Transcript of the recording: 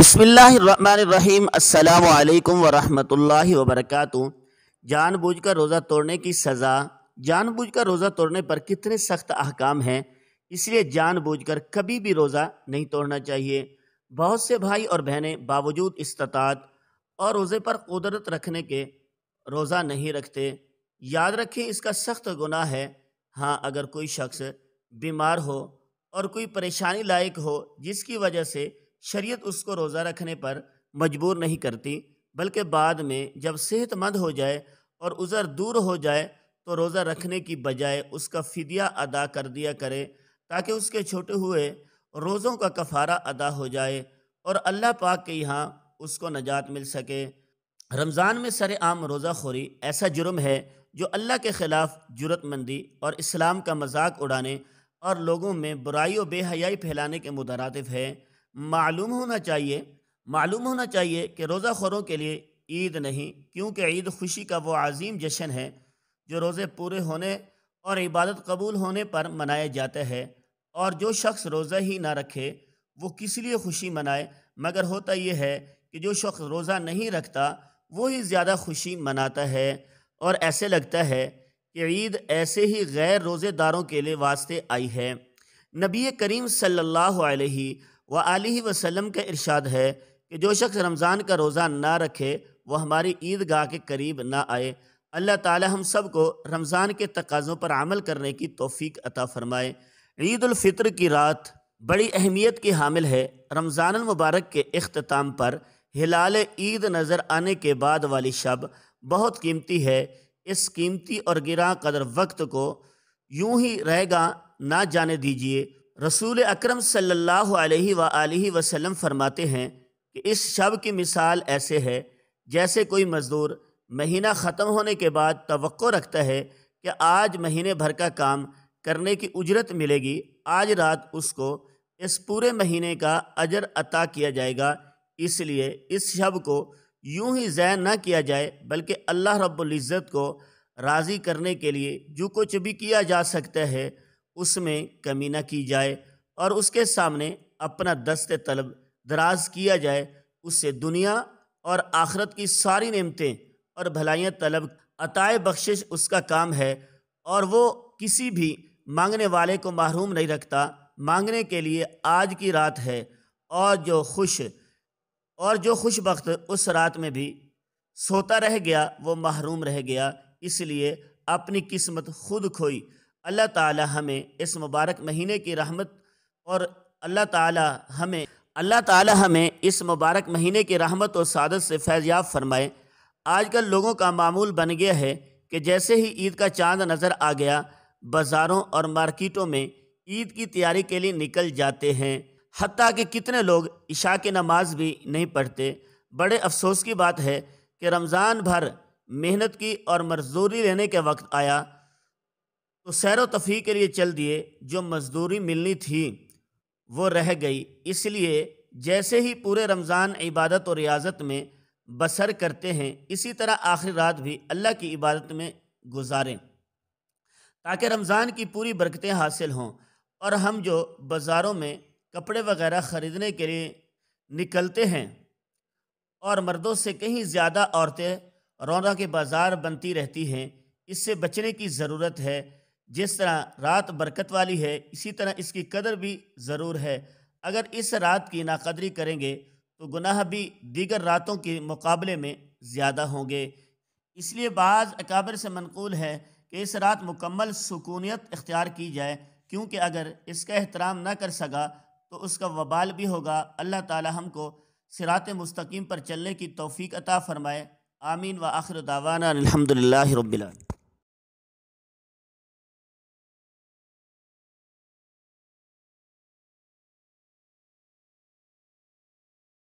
बिसमीम अल्लाम वरहमल वबरक जानबूझ कर रोज़ा तोड़ने की सज़ा जानबूझकर कर रोज़ा तोड़ने पर कितने सख्त अहकाम हैं इसलिए जानबूझकर कर कभी भी रोज़ा नहीं तोड़ना चाहिए बहुत से भाई और बहनें बावजूद इस्तात और रोज़े पर कुदरत रखने के रोज़ा नहीं रखते याद रखें इसका सख्त गुनाह है हाँ अगर कोई शख्स बीमार हो और कोई परेशानी लायक हो जिसकी वजह से शरीयत उसको रोज़ा रखने पर मजबूर नहीं करती बल्कि बाद में जब सेहतमंद हो जाए और उज़र दूर हो जाए तो रोज़ा रखने की बजाय उसका फ़िदिया अदा कर दिया करे ताकि उसके छोटे हुए रोज़ों का कफ़ारा अदा हो जाए और अल्लाह पाक के यहाँ उसको नजात मिल सके रमज़ान में सर आम रोज़ा खोरी ऐसा जुर्म है जो अल्लाह के ख़िलाफ़ जरूरतमंदी और इस्लाम का मजाक उड़ाने और लोगों में बुराई और बेहयाई फैलाने के मुतरतफ़ है मालूम होना चाहिए मालूम होना चाहिए कि रोज़ा खोरों के लिए ईद नहीं क्योंकि ईद खुशी का वो अजीम जश्न है जो रोज़े पूरे होने और इबादत कबूल होने पर मनाया जाता है और जो शख्स रोज़ा ही ना रखे वो किस लिए खुशी मनाए मगर होता यह है कि जो शख्स रोज़ा नहीं रखता वो ही ज़्यादा खुशी मनाता है और ऐसे लगता है कि ईद ऐसे ही गैर रोज़ेदारों के लिए वास्ते आई है नबी करीम सल्लल्लाहु अलैहि व आलि वसलम का इरशाद है कि जो शख्स रमज़ान का रोज़ा ना रखे वह हमारी ईदगाह के करीब ना आए अल्लाह ताला हम सब को रमज़ान के तकाज़ों पर अमल करने की तोफ़ी अता फ़रमाए ईदालफ़ितर की रात बड़ी अहमियत की हामिल है रमज़ान मुबारक के अख्ताम पर हिलाल ईद नज़र आने के बाद वाली शब बहुत कीमती है इस कीमती और गिरा कदर वक्त को यूं ही रहेगा ना जाने दीजिए रसूल अकरम सल्लल्लाहु अलैहि वसल्लम फरमाते हैं कि इस शब की मिसाल ऐसे है जैसे कोई मज़दूर महीना ख़त्म होने के बाद तो रखता है कि आज महीने भर का काम करने की उजरत मिलेगी आज रात उसको इस पूरे महीने का अजर अता किया जाएगा इसलिए इस शब को यूं ही ज़ैन ना किया जाए बल्कि अल्लाह रब्बुल इज़्ज़त को राज़ी करने के लिए जो कुछ भी किया जा सकता है उसमें कमी ना की जाए और उसके सामने अपना दस्त तलब दराज किया जाए उससे दुनिया और आखरत की सारी नेमतें और भलाइयाँ तलब अताए बख्शिश उसका काम है और वो किसी भी मांगने वाले को महरूम नहीं रखता मांगने के लिए आज की रात है और जो खुश और जो खुश वक्त उस रात में भी सोता रह गया वो महरूम रह गया इसलिए अपनी किस्मत खुद खोई अल्लाह ताला हमें इस मुबारक महीने की रहमत और अल्लाह ताला हमें अल्लाह ताला हमें इस मुबारक महीने की रहमत और सादत से फैज़याब फरमाए आजकल लोगों का मामूल बन गया है कि जैसे ही ईद का चांद नज़र आ गया बाज़ारों और मार्केटों में ईद की तैयारी के लिए निकल जाते हैं हती कि कितने लोग इशा की नमाज भी नहीं पढ़ते बड़े अफसोस की बात है कि रमज़ान भर मेहनत की और मजदूरी लेने के वक्त आया तो सैर तफरी के लिए चल दिए जो मजदूरी मिलनी थी वो रह गई इसलिए जैसे ही पूरे रमज़ान इबादत और रियाजत में बसर करते हैं इसी तरह आखिरी रात भी अल्लाह की इबादत में गुजारें ताकि रमज़ान की पूरी बरकतें हासिल हों और हम जो बाज़ारों में कपड़े वगैरह ख़रीदने के लिए निकलते हैं और मर्दों से कहीं ज़्यादा औरतें रौनक के बाज़ार बनती रहती हैं इससे बचने की ज़रूरत है जिस तरह रात बरकत वाली है इसी तरह इसकी कदर भी ज़रूर है अगर इस रात की नाकदरी करेंगे तो गुनाह भी दीगर रातों के मुकाबले में ज़्यादा होंगे इसलिए बाज़ अकाबर से मनकूल है कि इस रात मुकम्मल सुकूनियत इख्तियार की जाए क्योंकि अगर इसका एहतराम ना कर सका तो उसका वबाल भी होगा अल्लाह ताला हमको सिरात मुस्तकीम पर चलने की तौफीक अता फ़रमाए आमीन व आखिर दावाना अलहमदिल्ला रबीआलम